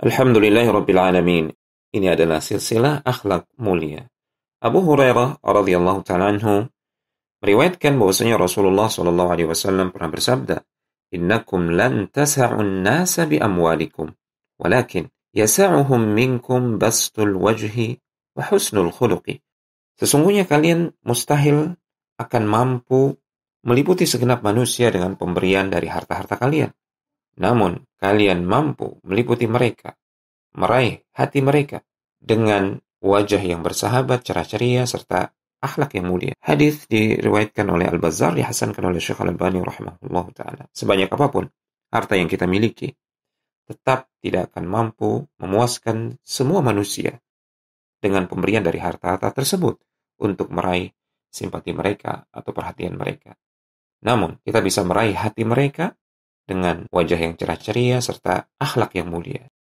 Alhamdulillahirrabbilalamin. Ini adalah silsilah akhlak mulia. Abu Hurairah radhiyallahu ta'ala anhu meriwayatkan bahwasanya Rasulullah shallallahu alaihi wasallam pernah bersabda, "Innakum lan tas'un nasa bi amwalikum, walakin yas'uhum minkum bastul wajhi wa husnul khuluqi." Sesungguhnya kalian mustahil akan mampu meliputi segenap manusia dengan pemberian dari harta-harta kalian. Namun, kalian mampu meliputi mereka, meraih hati mereka dengan wajah yang bersahabat, cerah ceria, serta akhlak yang mulia. Hadis diriwayatkan oleh Al-Bazzar, dihasankan oleh Syekh al bani rahimahullah ta'ala. Sebanyak apapun harta yang kita miliki, tetap tidak akan mampu memuaskan semua manusia dengan pemberian dari harta-harta tersebut untuk meraih simpati mereka atau perhatian mereka. Namun, kita bisa meraih hati mereka dengan wajah yang cerah ceria serta akhlak yang mulia.